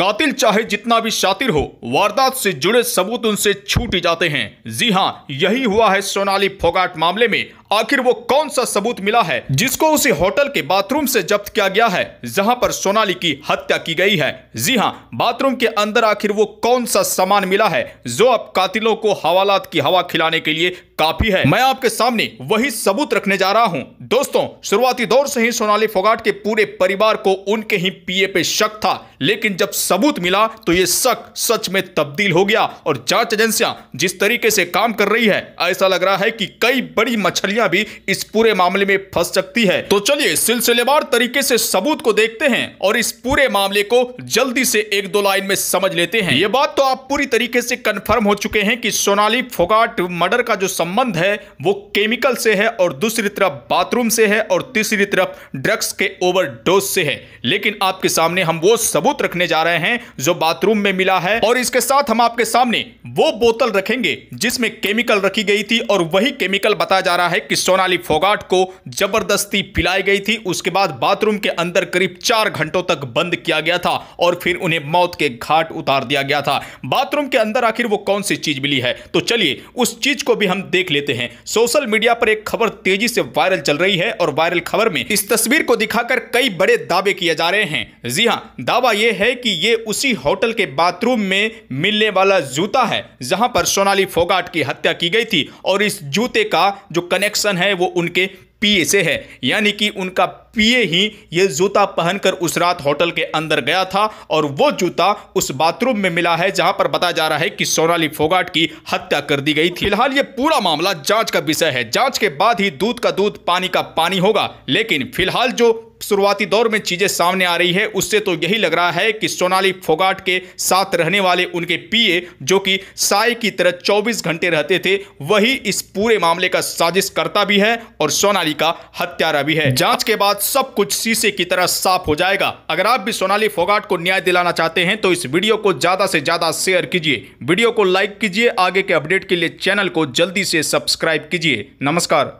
कातिल चाहे जितना भी शातिर हो वारदात से जुड़े सबूत उनसे छूट जाते हैं जी हाँ यही हुआ है सोनाली फोगाट मामले में आखिर वो कौन सा सबूत मिला है जिसको उसी होटल के बाथरूम से जब्त किया गया है जहां पर सोनाली की हत्या की गई है जी हां बाथरूम के अंदर आखिर वो कौन सा सामान मिला है जो अब कातिलों को हवालात की हवा खिलाने के लिए काफी है मैं आपके सामने वही सबूत रखने जा रहा हूं दोस्तों शुरुआती दौर से ही सोनाली फोगाट के पूरे परिवार को उनके ही पीए पे शक था लेकिन जब सबूत मिला तो ये शक सच में तब्दील हो गया और जांच एजेंसियां जिस तरीके से काम कर रही है ऐसा लग रहा है कि कई बड़ी मछलियां कंपनियां भी इस पूरे मामले में फंस सकती है तो चलिए सिलसिलेवार तरीके से सबूत को देखते हैं और इस पूरे मामले को जल्दी से एक दो लाइन में समझ लेते हैं ये बात तो आप पूरी तरीके से कन्फर्म हो चुके हैं कि सोनाली फोगाट मर्डर का जो संबंध है वो केमिकल से है और दूसरी तरफ बाथरूम से है और तीसरी तरफ ड्रग्स के ओवर से है लेकिन आपके सामने हम वो सबूत रखने जा रहे हैं जो बाथरूम में मिला है और इसके साथ हम आपके सामने वो बोतल रखेंगे जिसमें केमिकल रखी गई थी और वही केमिकल बताया जा रहा है कि सोनाली फोगाट को जबरदस्ती पिलाई गई थी उसके बाद बाथरूम के अंदर करीब चार घंटों तक बंद किया गया था और फिर उन्हें मौत के घाट उतार दिया गया था बाथरूम के अंदर आखिर वो कौन सी चीज मिली है तो चलिए उस चीज को भी हम देख लेते हैं सोशल मीडिया पर एक खबर तेजी से वायरल चल रही है और वायरल खबर में इस तस्वीर को दिखाकर कई बड़े दावे किए जा रहे हैं जी हाँ दावा यह है कि ये उसी होटल के बाथरूम में मिलने वाला जूता है जहां पर सोनाली फोगाट की हत्या की गई थी और इस जूते का जो कनेक्शन कनेक्शन है वो उनके पीए से है यानी कि उनका पिए ही ये जूता पहनकर उस रात होटल के अंदर गया था और वो जूता उस बाथरूम में मिला है जहां पर बताया जा रहा है कि सोनाली फोगाट की हत्या कर दी गई थी फिलहाल ये पूरा मामला जांच का विषय है जांच के बाद ही दूध का दूध पानी का पानी होगा लेकिन फिलहाल जो शुरुआती दौर में चीज़ें सामने आ रही है उससे तो यही लग रहा है कि सोनाली फोगाट के साथ रहने वाले उनके पीए जो कि साय की तरह 24 घंटे रहते थे वही इस पूरे मामले का साजिशकर्ता भी है और सोनाली का हत्यारा भी है जांच के बाद सब कुछ शीशे की तरह साफ हो जाएगा अगर आप भी सोनाली फोगाट को न्याय दिलाना चाहते हैं तो इस वीडियो को ज़्यादा से ज़्यादा शेयर कीजिए वीडियो को लाइक कीजिए आगे के अपडेट के लिए चैनल को जल्दी से सब्सक्राइब कीजिए नमस्कार